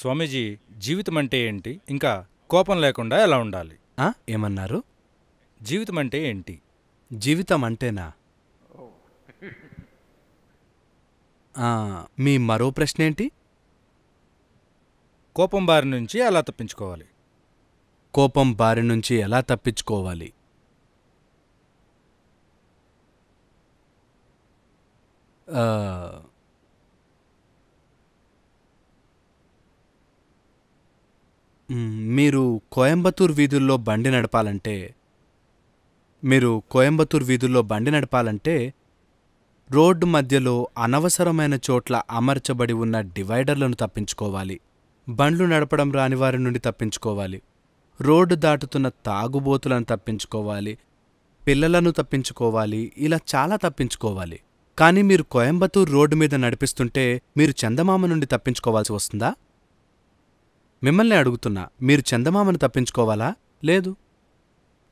స్వామీజీ జీవితం అంటే ఏంటి ఇంకా కోపం లేకుండా ఎలా ఉండాలి ఏమన్నారు జీవితం అంటే ఏంటి జీవితం అంటేనా మీ మరో ప్రశ్న ఏంటి కోపం బారి నుంచి ఎలా తప్పించుకోవాలి కోపం బారి నుంచి ఎలా తప్పించుకోవాలి ఆ, మీరు కోయంబత్తూర్ వీధుల్లో బండి నడపాలంటే మీరు కోయంబత్తూర్ వీధుల్లో బండి నడపాలంటే రోడ్డు మధ్యలో అనవసరమైన చోట్ల అమర్చబడి ఉన్న డివైడర్లను తప్పించుకోవాలి బండ్లు నడపడం రాని వారి నుండి తప్పించుకోవాలి రోడ్డు దాటుతున్న తాగుబోతులను తప్పించుకోవాలి పిల్లలను తప్పించుకోవాలి ఇలా చాలా తప్పించుకోవాలి కానీ మీరు కోయంబత్తూర్ రోడ్డు మీద నడిపిస్తుంటే మీరు చందమామ నుండి తప్పించుకోవాల్సి వస్తుందా మిమ్మల్ని అడుగుతున్నా మీరు చందమామను తప్పించుకోవాలా లేదు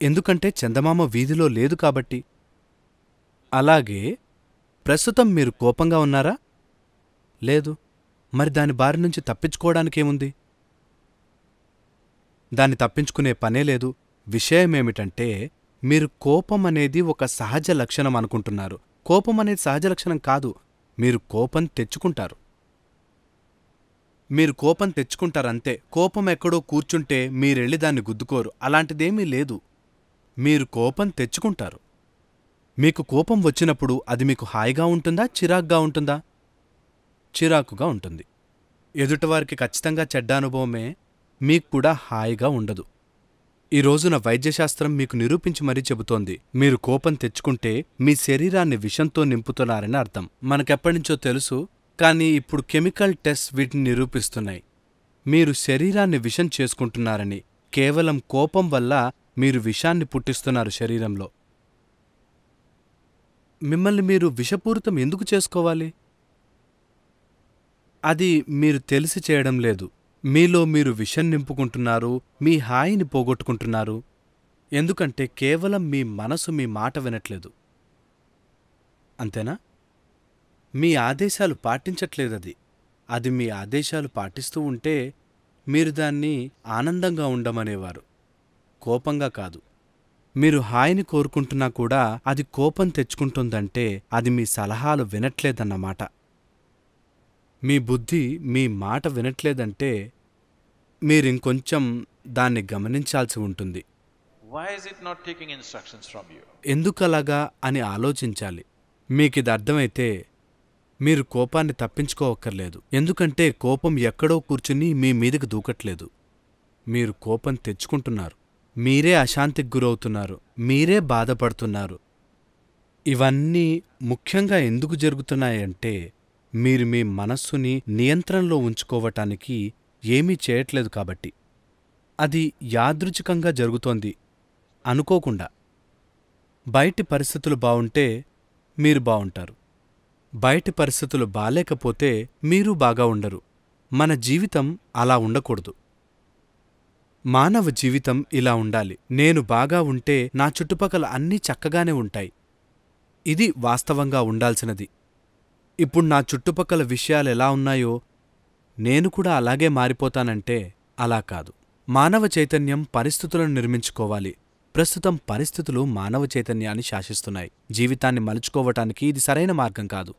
ఎందుకంటే చందమామ వీధిలో లేదు కాబట్టి అలాగే ప్రస్తుతం మీరు కోపంగా ఉన్నారా లేదు మరి దాని బారి నుంచి తప్పించుకోవడానికేముంది దాన్ని తప్పించుకునే పనే లేదు విషయమేమిటంటే మీరు కోపం అనేది ఒక సహజ లక్షణం అనుకుంటున్నారు కోపం అనేది సహజ లక్షణం కాదు మీరు కోపం తెచ్చుకుంటారు మీరు కోపం తెచ్చుకుంటారంతే కోపం ఎక్కడో కూర్చుంటే మీరెళ్ళి దాన్ని గుద్దుకోరు అలాంటిదేమీ లేదు మీరు కోపం తెచ్చుకుంటారు మీకు కోపం వచ్చినప్పుడు అది మీకు హాయిగా ఉంటుందా చిరాక్గా ఉంటుందా చిరాకుగా ఉంటుంది ఎదుటివారికి ఖచ్చితంగా చెడ్డ అనుభవమే మీకు కూడా హాయిగా ఉండదు ఈ రోజున వైద్యశాస్త్రం మీకు నిరూపించి మరీ చెబుతోంది మీరు కోపం తెచ్చుకుంటే మీ శరీరాన్ని విషంతో నింపుతున్నారని అర్థం మనకెప్పటినుంచో తెలుసు కానీ ఇప్పుడు కెమికల్ టెస్ట్ వీటిని నిరూపిస్తున్నాయి మీరు శరీరాన్ని విషం చేసుకుంటున్నారని కేవలం కోపం వల్ల మీరు విషాన్ని పుట్టిస్తున్నారు శరీరంలో మిమ్మల్ని మీరు విషపూరితం ఎందుకు చేసుకోవాలి అది మీరు తెలిసి చేయడం లేదు మీలో మీరు విషం నింపుకుంటున్నారు మీ హాయిని పోగొట్టుకుంటున్నారు ఎందుకంటే కేవలం మీ మనసు మీ మాట వినట్లేదు అంతేనా మీ ఆదేశాలు పాటించట్లేదది అది మీ ఆదేశాలు పాటిస్తూ ఉంటే మీరు దాన్ని ఆనందంగా ఉండమనేవారు కోపంగా కాదు మీరు హాయిని కోరుకుంటున్నా కూడా అది కోపం తెచ్చుకుంటుందంటే అది మీ సలహాలు వినట్లేదన్నమాట మీ బుద్ధి మీ మాట వినట్లేదంటే మీరింకొంచెం దాన్ని గమనించాల్సి ఉంటుంది ఎందుకలాగా అని ఆలోచించాలి మీకిది అర్థమైతే మీరు కోపాన్ని తప్పించుకోవక్కర్లేదు ఎందుకంటే కోపం ఎక్కడో కూర్చుని మీ మీదకు దూకట్లేదు మీరు కోపం తెచ్చుకుంటున్నారు మీరే అశాంతికి గురవుతున్నారు మీరే బాధపడుతున్నారు ఇవన్నీ ముఖ్యంగా ఎందుకు జరుగుతున్నాయంటే మీరు మీ మనస్సుని నియంత్రణలో ఉంచుకోవటానికి ఏమీ చేయట్లేదు కాబట్టి అది యాదృచ్ఛికంగా జరుగుతోంది అనుకోకుండా బయటి పరిస్థితులు బావుంటే మీరు బావుంటారు బయటి పరిస్థితులు బాలేకపోతే మీరు బాగా ఉండరు మన జీవితం అలా ఉండకూడదు మానవ జీవితం ఇలా ఉండాలి నేను బాగా ఉంటే నా చుట్టుపక్కల అన్నీ చక్కగానే ఉంటాయి ఇది వాస్తవంగా ఉండాల్సినది ఇప్పుడు నా చుట్టుపక్కల విషయాలు ఎలా ఉన్నాయో నేను కూడా అలాగే మారిపోతానంటే అలా కాదు మానవ చైతన్యం పరిస్థితులను నిర్మించుకోవాలి ప్రస్తుతం పరిస్థితులు మానవ చైతన్యాన్ని శాసిస్తున్నాయి జీవితాన్ని మలుచుకోవటానికి ఇది సరైన మార్గం కాదు